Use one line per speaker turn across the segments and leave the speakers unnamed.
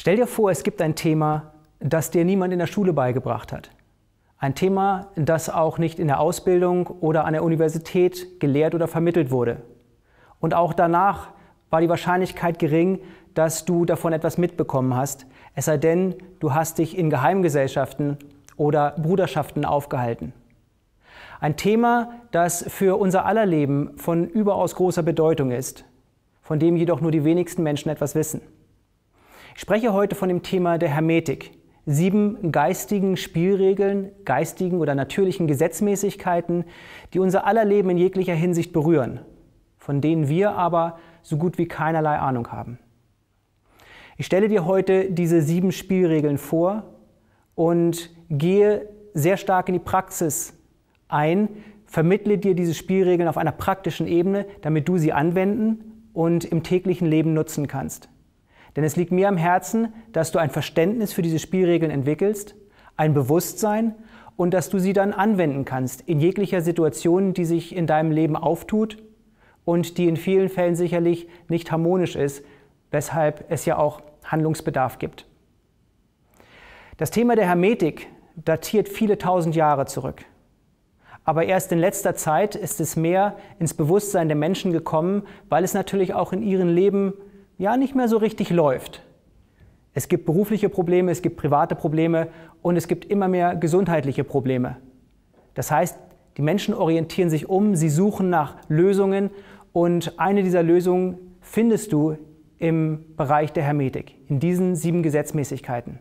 Stell dir vor, es gibt ein Thema, das dir niemand in der Schule beigebracht hat. Ein Thema, das auch nicht in der Ausbildung oder an der Universität gelehrt oder vermittelt wurde. Und auch danach war die Wahrscheinlichkeit gering, dass du davon etwas mitbekommen hast, es sei denn, du hast dich in Geheimgesellschaften oder Bruderschaften aufgehalten. Ein Thema, das für unser aller Leben von überaus großer Bedeutung ist, von dem jedoch nur die wenigsten Menschen etwas wissen. Ich spreche heute von dem Thema der Hermetik, sieben geistigen Spielregeln, geistigen oder natürlichen Gesetzmäßigkeiten, die unser aller Leben in jeglicher Hinsicht berühren, von denen wir aber so gut wie keinerlei Ahnung haben. Ich stelle dir heute diese sieben Spielregeln vor und gehe sehr stark in die Praxis ein, vermittle dir diese Spielregeln auf einer praktischen Ebene, damit du sie anwenden und im täglichen Leben nutzen kannst. Denn es liegt mir am Herzen, dass du ein Verständnis für diese Spielregeln entwickelst, ein Bewusstsein und dass du sie dann anwenden kannst in jeglicher Situation, die sich in deinem Leben auftut und die in vielen Fällen sicherlich nicht harmonisch ist, weshalb es ja auch Handlungsbedarf gibt. Das Thema der Hermetik datiert viele tausend Jahre zurück. Aber erst in letzter Zeit ist es mehr ins Bewusstsein der Menschen gekommen, weil es natürlich auch in ihren Leben ja nicht mehr so richtig läuft. Es gibt berufliche Probleme, es gibt private Probleme und es gibt immer mehr gesundheitliche Probleme. Das heißt, die Menschen orientieren sich um, sie suchen nach Lösungen und eine dieser Lösungen findest du im Bereich der Hermetik, in diesen sieben Gesetzmäßigkeiten.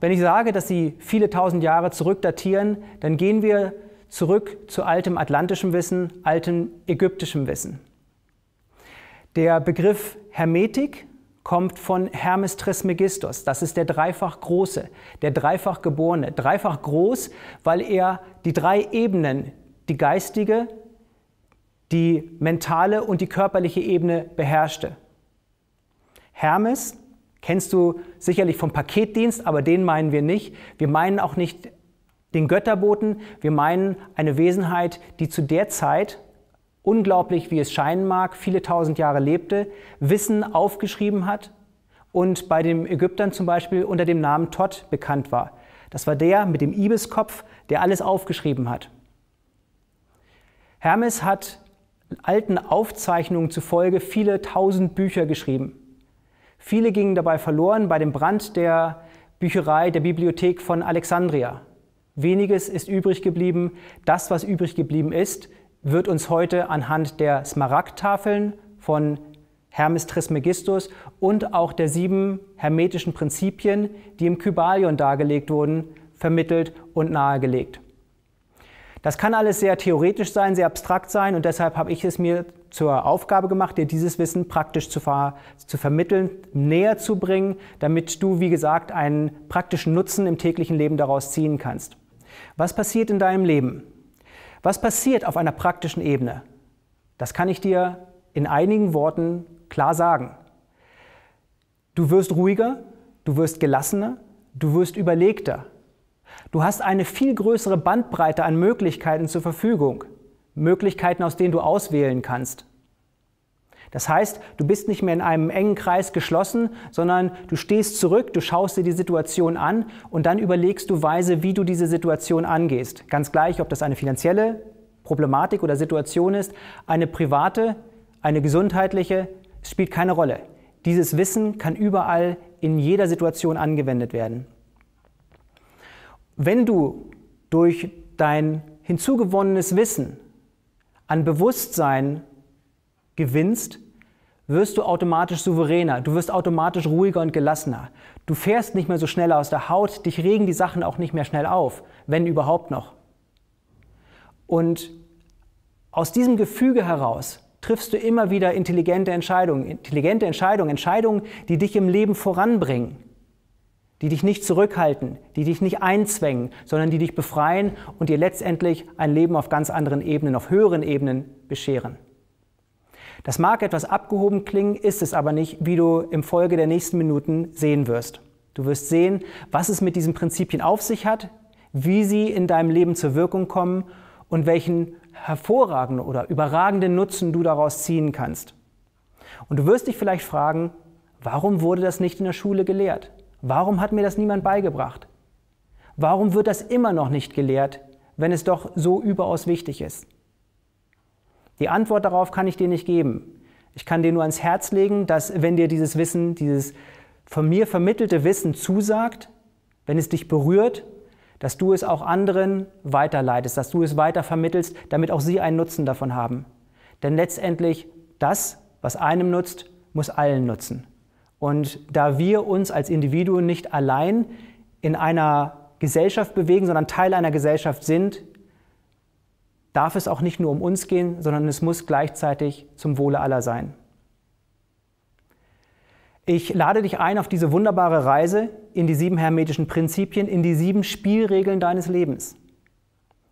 Wenn ich sage, dass sie viele tausend Jahre zurückdatieren, dann gehen wir zurück zu altem atlantischem Wissen, altem ägyptischem Wissen. Der Begriff Hermetik kommt von Hermes Trismegistus. Das ist der dreifach Große, der dreifach Geborene. Dreifach groß, weil er die drei Ebenen, die geistige, die mentale und die körperliche Ebene beherrschte. Hermes kennst du sicherlich vom Paketdienst, aber den meinen wir nicht. Wir meinen auch nicht den Götterboten, wir meinen eine Wesenheit, die zu der Zeit unglaublich wie es scheinen mag, viele tausend Jahre lebte, Wissen aufgeschrieben hat und bei den Ägyptern zum Beispiel unter dem Namen Todd bekannt war. Das war der mit dem Ibiskopf, der alles aufgeschrieben hat. Hermes hat alten Aufzeichnungen zufolge viele tausend Bücher geschrieben. Viele gingen dabei verloren bei dem Brand der Bücherei der Bibliothek von Alexandria. Weniges ist übrig geblieben. Das, was übrig geblieben ist, wird uns heute anhand der Smaragdtafeln von Hermes Trismegistus und auch der sieben hermetischen Prinzipien, die im Kybalion dargelegt wurden, vermittelt und nahegelegt. Das kann alles sehr theoretisch sein, sehr abstrakt sein und deshalb habe ich es mir zur Aufgabe gemacht, dir dieses Wissen praktisch zu, ver zu vermitteln, näher zu bringen, damit du, wie gesagt, einen praktischen Nutzen im täglichen Leben daraus ziehen kannst. Was passiert in deinem Leben? Was passiert auf einer praktischen Ebene? Das kann ich dir in einigen Worten klar sagen. Du wirst ruhiger, du wirst gelassener, du wirst überlegter. Du hast eine viel größere Bandbreite an Möglichkeiten zur Verfügung, Möglichkeiten, aus denen du auswählen kannst. Das heißt, du bist nicht mehr in einem engen Kreis geschlossen, sondern du stehst zurück, du schaust dir die Situation an und dann überlegst du weise, wie du diese Situation angehst. Ganz gleich, ob das eine finanzielle Problematik oder Situation ist, eine private, eine gesundheitliche, es spielt keine Rolle. Dieses Wissen kann überall in jeder Situation angewendet werden. Wenn du durch dein hinzugewonnenes Wissen an Bewusstsein gewinnst, wirst du automatisch souveräner, du wirst automatisch ruhiger und gelassener. Du fährst nicht mehr so schnell aus der Haut, dich regen die Sachen auch nicht mehr schnell auf, wenn überhaupt noch. Und aus diesem Gefüge heraus triffst du immer wieder intelligente Entscheidungen, intelligente Entscheidungen, Entscheidungen, die dich im Leben voranbringen, die dich nicht zurückhalten, die dich nicht einzwängen, sondern die dich befreien und dir letztendlich ein Leben auf ganz anderen Ebenen, auf höheren Ebenen bescheren. Das mag etwas abgehoben klingen, ist es aber nicht, wie du im Folge der nächsten Minuten sehen wirst. Du wirst sehen, was es mit diesen Prinzipien auf sich hat, wie sie in deinem Leben zur Wirkung kommen und welchen hervorragenden oder überragenden Nutzen du daraus ziehen kannst. Und du wirst dich vielleicht fragen, warum wurde das nicht in der Schule gelehrt? Warum hat mir das niemand beigebracht? Warum wird das immer noch nicht gelehrt, wenn es doch so überaus wichtig ist? Die Antwort darauf kann ich dir nicht geben. Ich kann dir nur ans Herz legen, dass wenn dir dieses Wissen, dieses von mir vermittelte Wissen zusagt, wenn es dich berührt, dass du es auch anderen weiterleitest, dass du es weiter vermittelst, damit auch sie einen Nutzen davon haben. Denn letztendlich das, was einem nutzt, muss allen nutzen. Und da wir uns als Individuen nicht allein in einer Gesellschaft bewegen, sondern Teil einer Gesellschaft sind, darf es auch nicht nur um uns gehen, sondern es muss gleichzeitig zum Wohle aller sein. Ich lade dich ein auf diese wunderbare Reise in die sieben hermetischen Prinzipien, in die sieben Spielregeln deines Lebens.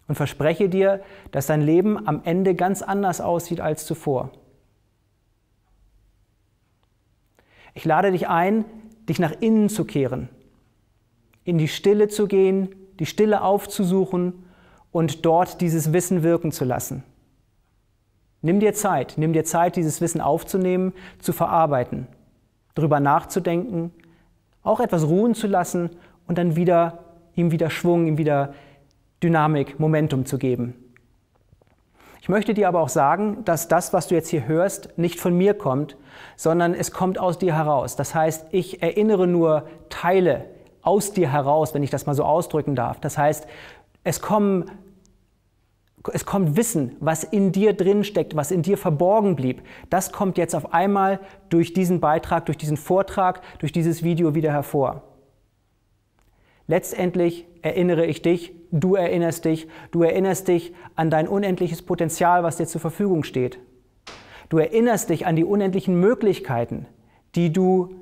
Und verspreche dir, dass dein Leben am Ende ganz anders aussieht als zuvor. Ich lade dich ein, dich nach innen zu kehren, in die Stille zu gehen, die Stille aufzusuchen und dort dieses Wissen wirken zu lassen. Nimm dir Zeit, nimm dir Zeit, dieses Wissen aufzunehmen, zu verarbeiten, drüber nachzudenken, auch etwas ruhen zu lassen und dann wieder ihm wieder Schwung, ihm wieder Dynamik, Momentum zu geben. Ich möchte dir aber auch sagen, dass das, was du jetzt hier hörst, nicht von mir kommt, sondern es kommt aus dir heraus. Das heißt, ich erinnere nur Teile aus dir heraus, wenn ich das mal so ausdrücken darf. Das heißt, es, kommen, es kommt Wissen, was in dir drin steckt, was in dir verborgen blieb. Das kommt jetzt auf einmal durch diesen Beitrag, durch diesen Vortrag, durch dieses Video wieder hervor. Letztendlich erinnere ich dich, du erinnerst dich, du erinnerst dich an dein unendliches Potenzial, was dir zur Verfügung steht. Du erinnerst dich an die unendlichen Möglichkeiten, die du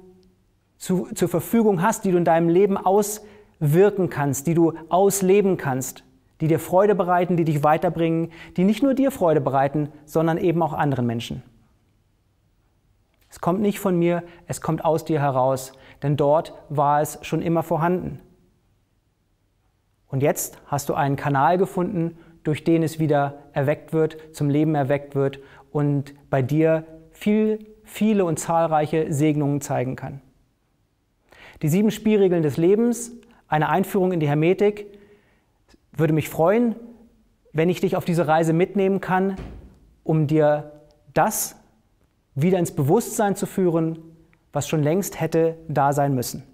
zu, zur Verfügung hast, die du in deinem Leben aus wirken kannst, die du ausleben kannst, die dir Freude bereiten, die dich weiterbringen, die nicht nur dir Freude bereiten, sondern eben auch anderen Menschen. Es kommt nicht von mir, es kommt aus dir heraus, denn dort war es schon immer vorhanden. Und jetzt hast du einen Kanal gefunden, durch den es wieder erweckt wird, zum Leben erweckt wird und bei dir viel, viele und zahlreiche Segnungen zeigen kann. Die sieben Spielregeln des Lebens eine Einführung in die Hermetik. Würde mich freuen, wenn ich dich auf diese Reise mitnehmen kann, um dir das wieder ins Bewusstsein zu führen, was schon längst hätte da sein müssen.